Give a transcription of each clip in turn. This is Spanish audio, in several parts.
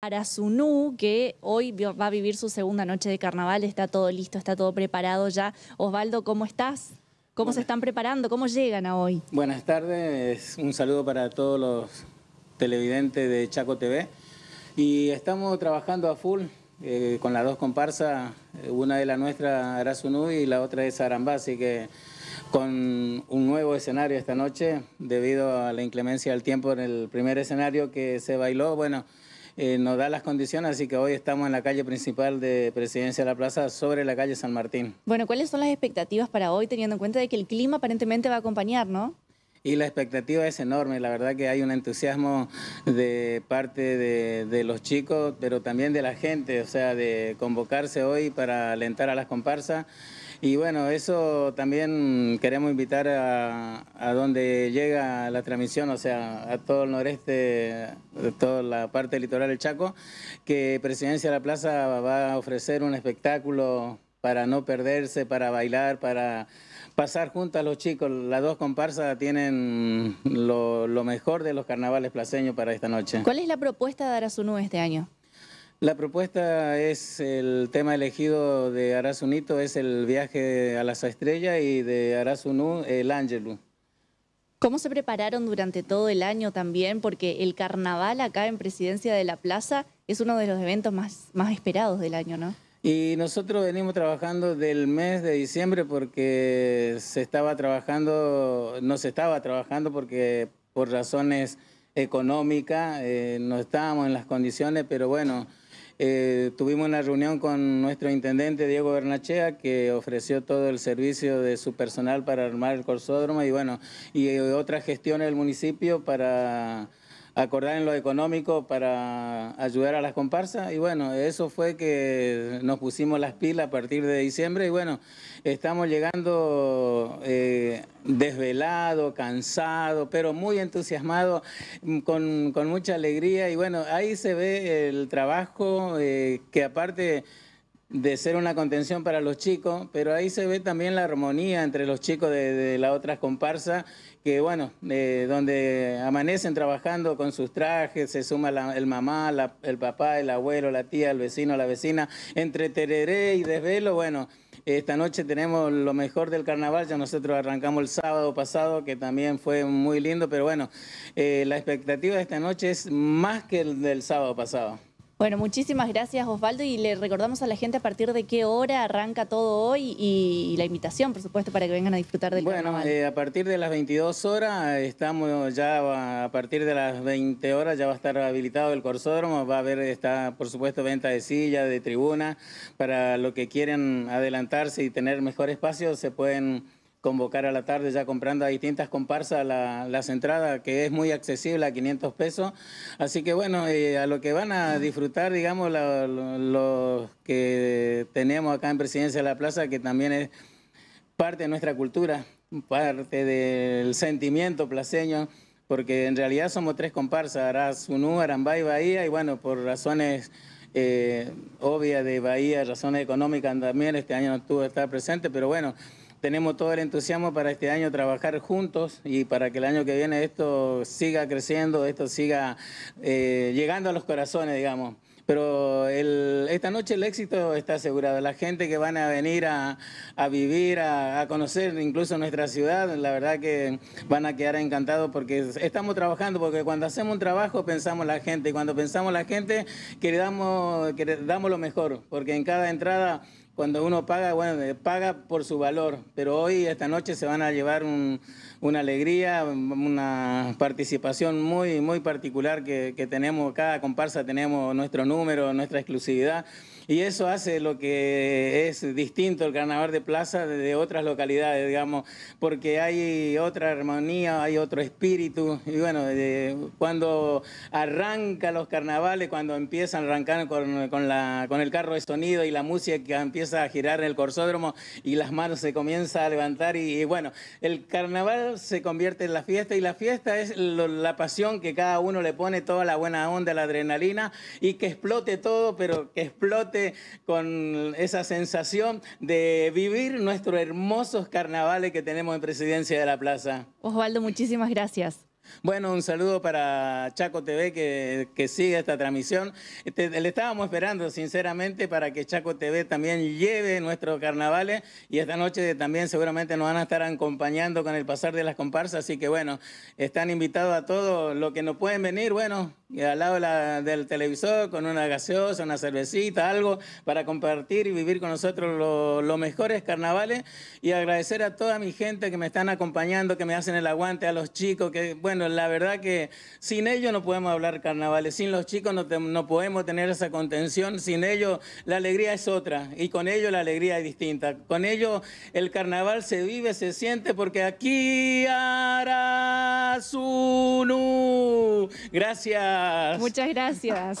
Arazunú, que hoy va a vivir su segunda noche de carnaval, está todo listo, está todo preparado ya. Osvaldo, ¿cómo estás? ¿Cómo se están preparando? ¿Cómo llegan a hoy? Buenas tardes, un saludo para todos los televidentes de Chaco TV. Y estamos trabajando a full eh, con las dos comparsas, eh, una de la nuestra Arazunú y la otra es Arambá, así que con un nuevo escenario esta noche, debido a la inclemencia del tiempo en el primer escenario que se bailó, bueno... Eh, nos da las condiciones, así que hoy estamos en la calle principal de Presidencia de la Plaza sobre la calle San Martín. Bueno, ¿cuáles son las expectativas para hoy teniendo en cuenta de que el clima aparentemente va a acompañar, no? Y la expectativa es enorme, la verdad que hay un entusiasmo de parte de, de, los chicos, pero también de la gente, o sea, de convocarse hoy para alentar a las comparsas. Y bueno, eso también queremos invitar a, donde llega la transmisión, o sea, a todo el noreste, de toda la parte litoral del Chaco, que Presidencia de la Plaza va a ofrecer un espectáculo para no perderse, para bailar, para pasar a los chicos. Las dos comparsas tienen lo, mejor de los carnavales placeños para esta noche. ¿Cuál es la propuesta de nube este año? La propuesta es el tema elegido de Arasunito, es el viaje a las estrellas y de Arasunú, el Ángelu. ¿Cómo se prepararon durante todo el año también? Porque el carnaval acá en Presidencia de la Plaza es uno de los eventos más, más esperados del año, ¿no? Y nosotros venimos trabajando del mes de diciembre porque se estaba trabajando, no se estaba trabajando porque por razones económicas eh, no estábamos en las condiciones, pero bueno, eh, tuvimos una reunión con nuestro intendente Diego Bernachea, que ofreció todo el servicio de su personal para armar el corsódromo y bueno, y otras gestiones del municipio para acordar en lo económico para ayudar a las comparsas y bueno, eso fue que nos pusimos las pilas a partir de diciembre y bueno, estamos llegando eh, desvelado, cansado, pero muy entusiasmado, mm, con, mucha alegría y bueno, ahí se ve el trabajo eh, que aparte de ser una contención para los chicos, pero ahí se ve también la armonía entre los chicos de, la otra comparsa, que bueno, eh, donde amanecen trabajando con sus trajes, se suma el mamá, el papá, el abuelo, la tía, el vecino, la vecina, entre tereré y desvelo, bueno, esta noche tenemos lo mejor del carnaval, ya nosotros arrancamos el sábado pasado, que también fue muy lindo, pero bueno, eh, la expectativa de esta noche es más que el del sábado pasado. Bueno, muchísimas gracias Osvaldo y le recordamos a la gente a partir de qué hora arranca todo hoy y, la invitación, por supuesto, para que vengan a disfrutar del bueno, Bueno, eh, a partir de las 22 horas, eh, estamos ya a partir de las 20 horas ya va a estar habilitado el corsódromo, va a haber, está, por supuesto, venta de sillas, de tribuna, para los que quieren adelantarse y tener mejor espacio, se pueden convocar a la tarde ya comprando a distintas comparsas las entradas, que es muy accesible a 500 pesos. Así que bueno, eh, a lo que van a disfrutar, digamos, los que tenemos acá en Presidencia de la Plaza, que también es parte de nuestra cultura, parte del sentimiento placeño, porque en realidad somos tres comparsas, Arazunú, y Bahía, y bueno, por razones... Eh, obvias de Bahía, razones económicas también, este año no estuvo estar presente, pero bueno, tenemos todo el entusiasmo para este año trabajar juntos y para que el año que viene esto siga creciendo, esto siga eh, llegando a los corazones, digamos. Pero esta noche el éxito está asegurado. La gente que van a venir a, vivir, a, conocer incluso nuestra ciudad, la verdad que van a quedar encantados porque estamos trabajando, porque cuando hacemos un trabajo pensamos la gente y cuando pensamos la gente que damos, damos lo mejor, porque en cada entrada cuando uno paga, bueno, eh, paga por su valor, pero hoy, esta noche, se van a llevar una alegría, una participación muy, muy particular que, tenemos, cada comparsa tenemos nuestro número, nuestra exclusividad, y eso hace lo que es distinto el carnaval de plaza de otras localidades, digamos, porque hay otra armonía, hay otro espíritu, y bueno, cuando arranca los carnavales, cuando empiezan a arrancar con, la, con el carro de sonido y la música que empieza a girar en el corsódromo y las manos se comienza a levantar y, bueno, el carnaval se convierte en la fiesta y la fiesta es la pasión que cada uno le pone, toda la buena onda, la adrenalina y que explote todo, pero que explote con esa sensación de vivir nuestros hermosos carnavales que tenemos en Presidencia de la Plaza. Osvaldo, muchísimas gracias. Bueno, un saludo para Chaco TV que, que sigue esta transmisión. Este, le estábamos esperando, sinceramente, para que Chaco TV también lleve nuestros carnavales y esta noche también seguramente nos van a estar acompañando con el pasar de las comparsas. Así que, bueno, están invitados a todos los que no pueden venir, bueno, al lado del televisor con una gaseosa, una cervecita, algo para compartir y vivir con nosotros los mejores carnavales y agradecer a toda mi gente que me están acompañando, que me hacen el aguante, a los chicos que, bueno, la verdad que sin ellos no podemos hablar carnavales, sin los chicos no, podemos tener esa contención, sin ellos la alegría es otra y con ellos la alegría es distinta. Con ellos el carnaval se vive, se siente porque aquí hará su Gracias. Muchas gracias.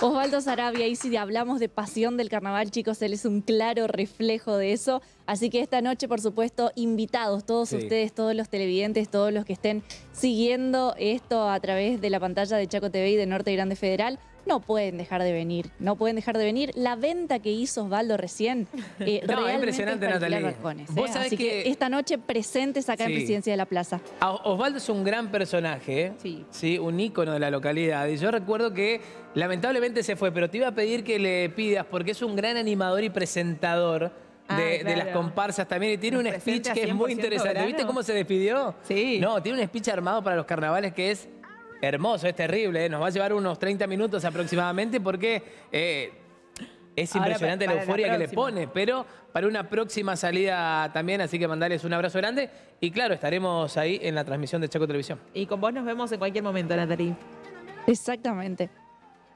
Osvaldo Sarabia, y si hablamos de pasión del carnaval, chicos, él es un claro reflejo de eso. Así que esta noche, por supuesto, invitados todos ustedes, todos los televidentes, todos los que estén siguiendo esto a través de la pantalla de Chaco TV y de Norte Grande Federal no pueden dejar de venir, no pueden dejar de venir. La venta que hizo Osvaldo recién, eh, realmente impresionante, Natalia. ¿eh? que... esta noche presentes acá en Presidencia de la Plaza. Osvaldo es un gran personaje, ¿eh? sí. sí. un ícono de la localidad. Y yo recuerdo que lamentablemente se fue, pero te iba a pedir que le pidas, porque es un gran animador y presentador. De, las comparsas también. Y tiene un speech que es muy interesante. ¿Viste cómo se despidió? Sí. No, tiene un speech armado para los carnavales que es Hermoso, es terrible. ¿eh? Nos va a llevar unos 30 minutos aproximadamente porque... Eh, es impresionante la euforia que le pone, pero para una próxima salida también, así que mandarles un abrazo grande. Y claro, estaremos ahí en la transmisión de Chaco Televisión. Y con vos nos vemos en cualquier momento, Natalie. Exactamente.